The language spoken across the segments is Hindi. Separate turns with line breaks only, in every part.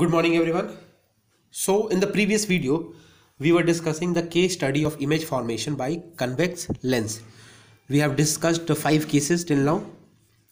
Good morning everyone. So in the previous video, we were discussing the case study of image formation by convex lens. We have discussed the five cases till now.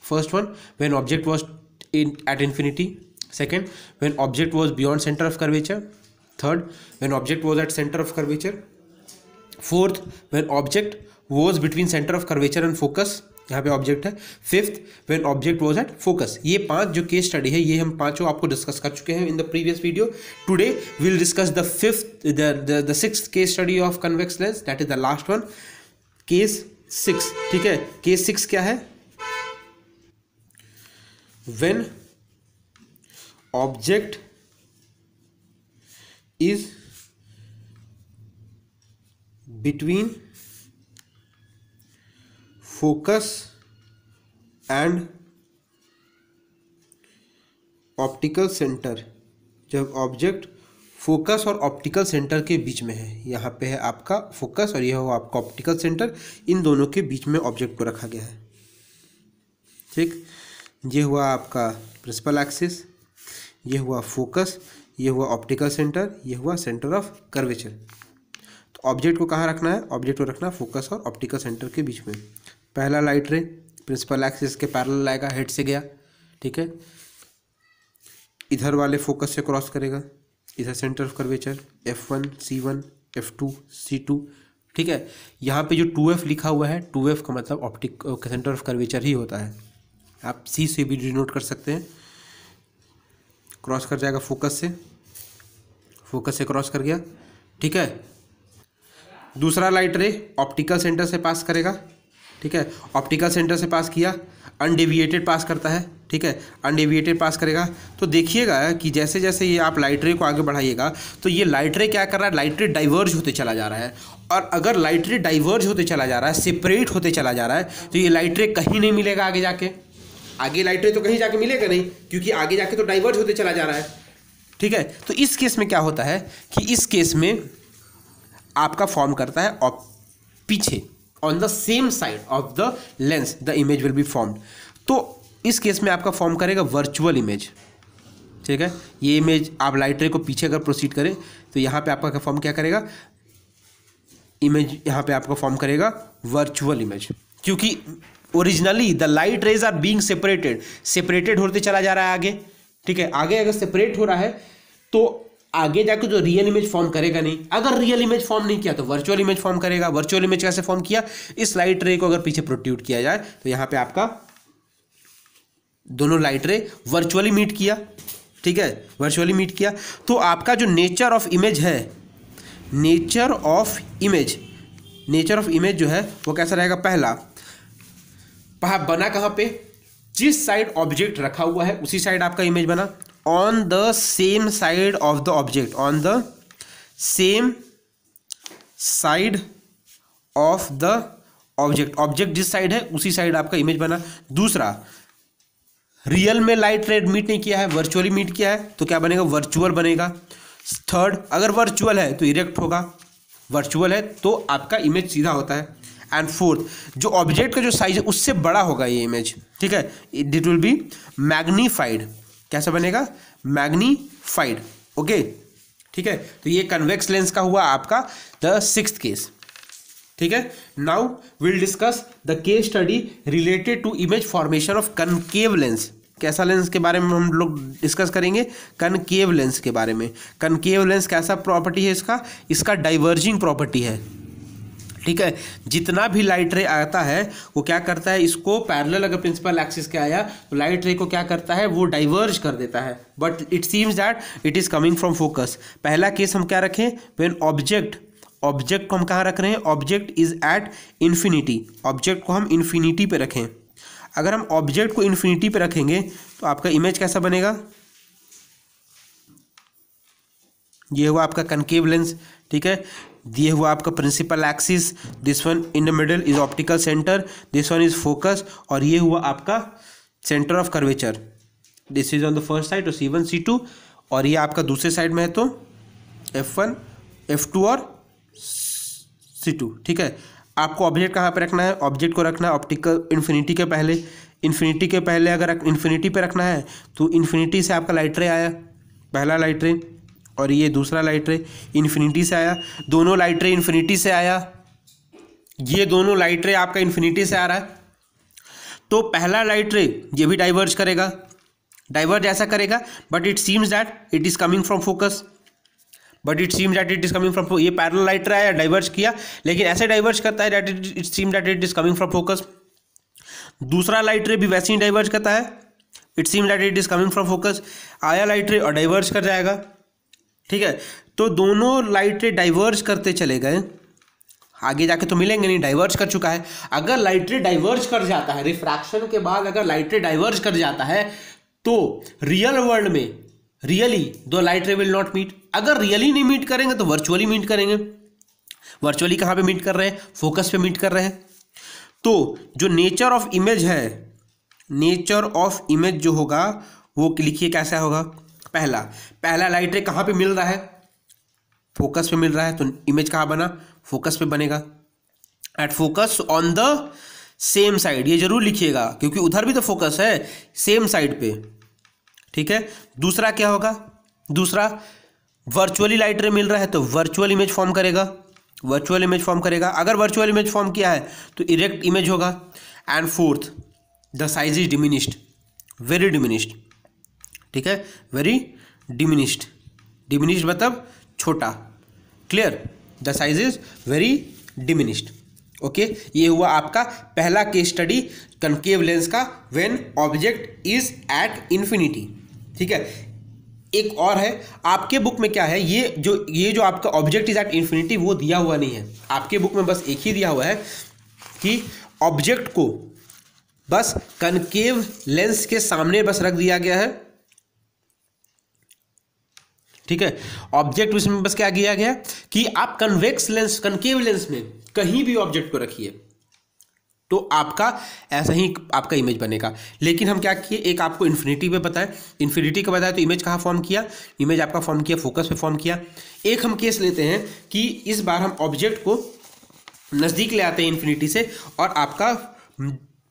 First one, when object was in, at infinity. Second, when object was beyond center of curvature. Third, when object was at center of curvature. Fourth, when object was between center of curvature and focus. यहाँ पे ऑब्जेक्ट है fifth when object was at focus ये पांच जो केस स्टडी है ये हम पांचों आपको डिस्कस कर चुके हैं in the previous video today will discuss the fifth the six case study of convex lens that is the last one case six ठीक है केस सिक्स क्या है when object is between focus and optical centre जब ऑब्जेक्ट फोकस और ऑप्टिकल सेंटर के बीच में है यहाँ पे है आपका फोकस और यह हो आपका ऑप्टिकल सेंटर इन दोनों के बीच में ऑब्जेक्ट को रखा गया है ठीक ये हुआ आपका प्रिंसिपल एक्सिस ये हुआ फोकस ये हुआ ऑप्टिकल सेंटर ये हुआ सेंटर ऑफ कर्वेचर तो ऑब्जेक्ट को कहाँ रखना है ऑब्जेक्ट को रखना है फोकस और ऑप्टिकल सेंटर के बीच में पहला लाइट रे प्रिंसिपल एक्सिस के पैरल आएगा हेड से गया ठीक है इधर वाले फोकस से क्रॉस करेगा इधर centre of curvature F one C one F two C two ठीक है यहाँ पे जो टू एफ लिखा हुआ है टू एफ का मतलब ऑप्टिक सेंटर ऑफ कर्वेचर ही होता है आप सी से भी डिनोट कर सकते हैं क्रॉस कर जाएगा फोकस से फोकस से क्रॉस कर गया ठीक है दूसरा लाइट रे ऑप्टिकल सेंटर से पास करेगा ठीक है ऑप्टिकल सेंटर से पास किया अनडेविएटेड पास करता है ठीक है अनडेविएटेड पास करेगा तो देखिएगा कि जैसे जैसे ये आप लाइटरे को आगे बढ़ाइएगा तो ये लाइटरे क्या कर रहा है लाइटरे डाइवर्ज होते चला जा रहा है और अगर लाइटरे डाइवर्ज होते चला जा रहा है सेपरेट होते चला जा रहा है तो ये लाइटरे कहीं नहीं मिलेगा आगे जाके आगे लाइटरे तो कहीं जाके मिलेगा नहीं क्योंकि आगे जाके तो डाइवर्ज होते चला जा रहा है ठीक है तो इस केस में क्या होता है कि इस केस में आपका फॉर्म करता है पीछे on the same side of the lens the image will be formed तो इस केस में आपका फॉर्म करेगा वर्चुअल इमेज ठीक है ये इमेज आप लाइट रे को पीछे अगर प्रोसीड करें तो यहाँ पे आपका फॉर्म क्या करेगा इमेज यहाँ पे आपका फॉर्म करेगा वर्चुअल इमेज क्योंकि originally the light rays are being separated separated होते चला जा रहा है आगे ठीक है आगे अगर सेपरेट हो रहा है तो आगे जाकर जो रियल इमेज फॉर्म करेगा नहीं अगर रियल इमेज फॉर्म नहीं किया तो वर्चुअल इमेज फॉर्म करेगा वर्चुअल इमेज कैसे फॉर्म किया इस लाइट रे को अगर पीछे प्रोड्यूट किया जाए तो यहां पे आपका दोनों लाइट रे वर्चुअली मीट किया ठीक है वर्चुअली मीट किया तो आपका जो नेचर ऑफ इमेज है nature of image nature of image जो है वो कैसा रहेगा पहला बना कहां पे जिस साइड ऑब्जेक्ट रखा हुआ है उसी साइड आपका इमेज बना on the same side of the object on the same side of the object object जिस साइड है उसी साइड आपका इमेज बना दूसरा रियल में लाइट रेड मीट नहीं किया है वर्चुअली मीट किया है तो क्या बनेगा वर्चुअल बनेगा थर्ड अगर वर्चुअल है तो इरेक्ट होगा वर्चुअल है तो आपका इमेज सीधा होता है एंड फोर्थ जो ऑब्जेक्ट का जो साइज है उससे बड़ा होगा ये इमेज ठीक है इट विल बी मैग्नीफाइड कैसा बनेगा मैग्नीफाइड ओके ठीक है तो ये कन्वेक्स लेंस का हुआ आपका द सिक्स केस ठीक है now will discuss the case study related to image formation of concave lens कैसा लेंस के बारे में हम लोग डिस्कस करेंगे कनकेव लेंस के बारे में कनकेव लेंस कैसा प्रॉपर्टी है इसका इसका डाइवर्जिंग प्रॉपर्टी है ठीक है जितना भी लाइट रे आता है वो क्या करता है इसको पैरेलल अगर प्रिंसिपल एक्सिस के आया तो लाइट रे को क्या करता है वो डाइवर्ज कर देता है but it seems that it is coming from focus पहला केस हम क्या रखें वेन ऑब्जेक्ट ऑब्जेक्ट को हम कहाँ रख रहे हैं object is at infinity object को हम इन्फिनिटी पे रखें अगर हम ऑब्जेक्ट को इन्फिनिटी पे रखेंगे तो आपका इमेज कैसा बनेगा ये हुआ आपका कनकेव लेंस ठीक है दिए हुआ आपका principal axis this one in the middle is optical centre this one is focus और ये हुआ आपका centre of curvature this is on the first side और सी वन सी टू और ये आपका दूसरे साइड में है तो एफ वन एफ टू और सी टू ठीक है आपको ऑब्जेक्ट कहाँ पर रखना है ऑब्जेक्ट को रखना है ऑप्टिकल इन्फिनिटी के पहले इन्फिनिटी के पहले अगर इन्फिनिटी पर रखना है तो इन्फिनिटी से आपका लाइट रे आया पहला लाइट रे और ये दूसरा लाइट रे इन्फिनिटी से आया दोनों लाइट रे इन्फिनिटी से आया ये दोनों लाइट रे आपका इन्फिनिटी से आ रहा है तो पहला लाइट रे ये भी डाइवर्ज करेगा डाइवर्ज ऐसा करेगा but it seems that it is coming from focus but it seems that it is coming from ये पैरल लाइट रहा है डाइवर्ज किया लेकिन ऐसे डाइवर्ज करता है that it seem that it is coming from focus दूसरा लाइट रे भी वैसे ही डाइवर्ज करता है it seem that it is coming from focus आया लाइट रे और डाइवर्ज कर जाएगा ठीक है तो दोनों लाइटें डाइवर्ज करते चले गए आगे जाके तो मिलेंगे नहीं डाइवर्ज कर चुका है अगर लाइटरे डाइवर्ज कर जाता है रिफ्रैक्शन के बाद अगर लाइटरे डाइवर्ज कर जाता है तो रियल वर्ल्ड में रियली दो लाइटरे विल नॉट मीट अगर रियली नहीं मीट करेंगे तो वर्चुअली मीट करेंगे वर्चुअली कहाँ पे मीट कर रहे हैं फोकस पे मीट कर रहे हैं तो जो नेचर ऑफ इमेज है नेचर ऑफ इमेज जो होगा वो लिखिए कैसा होगा पहला पहला लाइट रे कहाँ पे मिल रहा है फोकस पे मिल रहा है तो इमेज कहाँ बना फोकस पे बनेगा at focus on the same side ये जरूर लिखिएगा क्योंकि उधर भी तो फोकस है सेम साइड पे ठीक है दूसरा क्या होगा दूसरा वर्चुअली लाइट रे मिल रहा है तो वर्चुअल इमेज फॉर्म करेगा वर्चुअल इमेज फॉर्म करेगा अगर वर्चुअल इमेज फॉर्म किया है तो इरेक्ट इमेज होगा and fourth the size is diminished very diminished ठीक है वेरी डिमिनिश्ड डिमिनिश्ड मतलब छोटा clear the size is very diminished okay ये हुआ आपका पहला केस स्टडी कनकेव लेंस का when object is at infinity ठीक है एक और है आपके बुक में क्या है ये जो ये जो आपका ऑब्जेक्ट इज एट इन्फिनिटी वो दिया हुआ नहीं है आपके बुक में बस एक ही दिया हुआ है कि ऑब्जेक्ट को बस कनकेव लेंस के सामने बस रख दिया गया है ठीक है ऑब्जेक्ट इसमें बस क्या किया गया कि आप कन्वेक्स लेंस कनकेव लेंस में कहीं भी ऑब्जेक्ट को रखिए तो आपका ऐसा ही आपका इमेज बनेगा लेकिन हम क्या किए एक आपको इन्फिनिटी पे बताएं इन्फिनिटी का बताएं तो इमेज कहाँ फॉर्म किया इमेज आपका फॉर्म किया फोकस पे फॉर्म किया एक हम केस लेते हैं कि इस बार हम ऑब्जेक्ट को नज़दीक ले आते हैं इन्फिनिटी से और आपका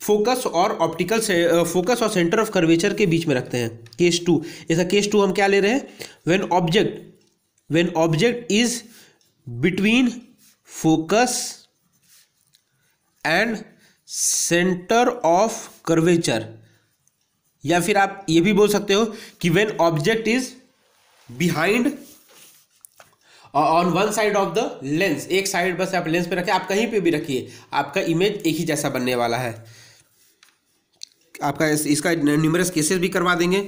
फोकस और ऑप्टिकल से फोकस और सेंटर ऑफ कर्वेचर के बीच में रखते हैं केस टू ऐसा केस टू हम क्या ले रहे हैं when object when object is between focus and centre of curvature या फिर आप ये भी बोल सकते हो कि when object is behind on one side of the lens एक साइड बस आप लेंस पे रखें आप कहीं पे भी रखिए आपका इमेज एक ही जैसा बनने वाला है आपका इस, इसका न्यूमरस केसेस भी करवा देंगे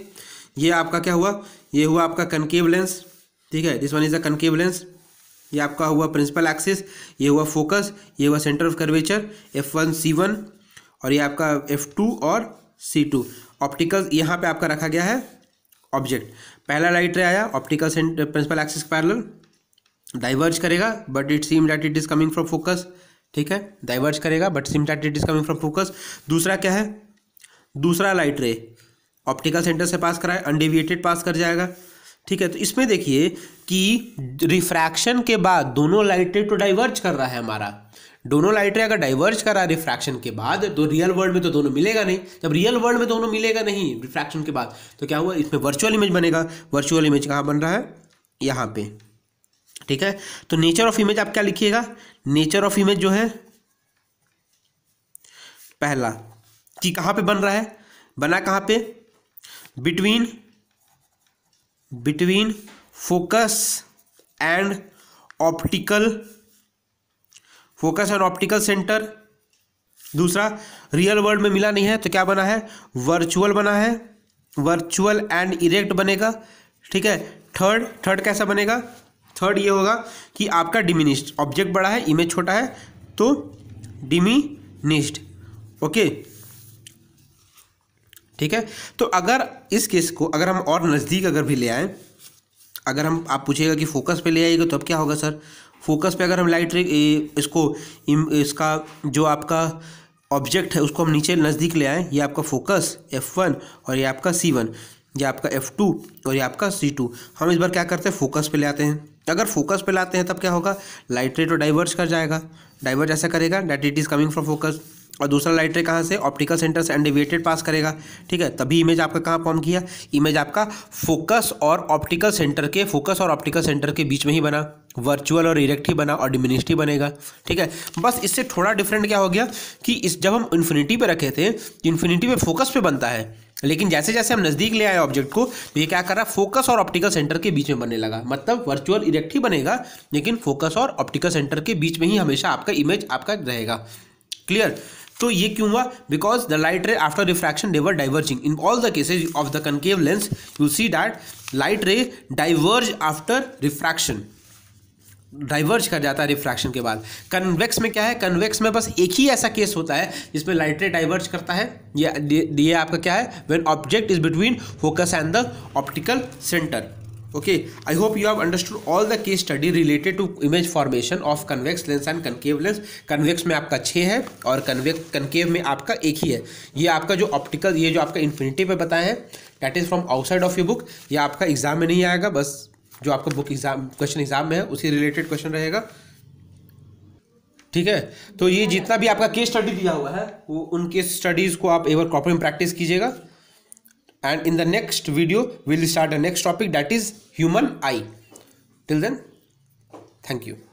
ये आपका क्या हुआ ये हुआ आपका कनकेव लेंस ठीक है this one is the concave lens ये आपका हुआ प्रिंसिपल एक्सिस ये हुआ फोकस ये हुआ centre of curvature F one C one और ये आपका एफ टू और सी टू ऑप्टिकल यहाँ पे आपका रखा गया है ऑब्जेक्ट पहला लाइट रे आया optical principal axis parallel diverge करेगा but it seem that it is coming from focus ठीक है डाइवर्ज करेगा but seem that it is coming from focus दूसरा क्या है दूसरा लाइट रे ऑप्टिकल सेंटर से पास कराए अनडेविएटेड पास कर जाएगा ठीक है तो इसमें देखिए कि रिफ्रैक्शन के बाद दोनों लाइट रे तो डाइवर्ज कर रहा है हमारा दोनों लाइट रे अगर डाइवर्ज करा रिफ्रैक्शन के बाद तो रियल वर्ल्ड में तो दोनों मिलेगा नहीं जब रियल वर्ल्ड में दोनों मिलेगा नहीं रिफ्रैक्शन के बाद तो क्या हुआ इसमें वर्चुअल इमेज बनेगा वर्चुअल इमेज कहाँ बन रहा है यहाँ पे ठीक है तो नेचर ऑफ इमेज आप क्या लिखिएगा नेचर ऑफ इमेज जो है पहला कि कहाँ पे बन रहा है बना कहाँ पे between between focus and optical focus and optical centre दूसरा रियल वर्ल्ड में मिला नहीं है तो क्या बना है वर्चुअल बना है वर्चुअल एंड इरेक्ट बनेगा ठीक है थर्ड थर्ड कैसा बनेगा थर्ड ये होगा कि आपका डिमिनिस्ट ऑब्जेक्ट बड़ा है इमेज छोटा है तो डिमिनिस्ट ओके ठीक है तो अगर इस केस को अगर हम और नज़दीक अगर भी ले आए अगर हम आप पूछिएगा कि फोकस पे ले आइएगा तो अब क्या होगा सर फोकस पे अगर हम लाइट रे इसको इसका जो आपका ऑब्जेक्ट है उसको हम नीचे नज़दीक ले आएँ ये आपका फोकस एफ वन और ये आपका सी वन ये आपका एफ टू और ये आपका सी टू हम इस बार क्या करते हैं फोकस पे ले आते हैं अगर फोकस पे लाते हैं तब क्या होगा लाइट रेट तो डाइवर्स कर जाएगा डाइवर्स ऐसा करेगा that it is coming from focus और दूसरा लाइट रे कहाँ से ऑप्टिकल सेंटर से एंडिवेटेड पास करेगा ठीक है तभी इमेज आपका कहाँ फॉर्म किया इमेज आपका फोकस और ऑप्टिकल सेंटर के फोकस और ऑप्टिकल सेंटर के बीच में ही बना वर्चुअल और इरेक्ट ही बना और डिमिनिस्ट ही बनेगा ठीक है बस इससे थोड़ा डिफरेंट क्या हो गया कि इस जब हम इन्फिनिटी पर रखे थे इन्फिनिटी पर फोकस पर बनता है लेकिन जैसे जैसे हम नज़दीक ले आए ऑब्जेक्ट को तो ये क्या कर रहा है फोकस और ऑप्टिकल सेंटर के बीच में बनने लगा मतलब वर्चुअल इरेक्ट ही बनेगा लेकिन फोकस और ऑप्टिकल सेंटर के बीच में ही हमेशा आपका इमेज आपका रहेगा क्लियर तो ये क्यों हुआ because the light ray after refraction they're diverging in all the cases of the concave lens you see that light ray diverge after refraction diverge कर जाता है रिफ्रैक्शन के बाद कन्वेक्स में क्या है कन्वेक्स में बस एक ही ऐसा केस होता है जिसमें लाइट रे डाइवर्ज करता है ये ये आपका क्या है when object is between focus and the optical centre okay I hope you have understood all the case study related to image formation of convex lens and concave lens convex में आपका छः है और कन्वेक्स कनकेव में आपका एक ही है ये आपका जो ऑप्टिकल ये जो आपका इन्फिनिटी पे बताया है that is from outside of you book ये आपका एग्जाम में नहीं आएगा बस जो आपका बुक एग्जाम क्वेश्चन एग्जाम में है उसी रिलेटेड क्वेश्चन रहेगा ठीक है तो ये जितना भी आपका केस स्टडी दिया हुआ है वो उनके स्टडीज़ को आप एवर बार कॉपी में प्रैक्टिस कीजिएगा and in the next video we will start the next topic that is human eye till then thank you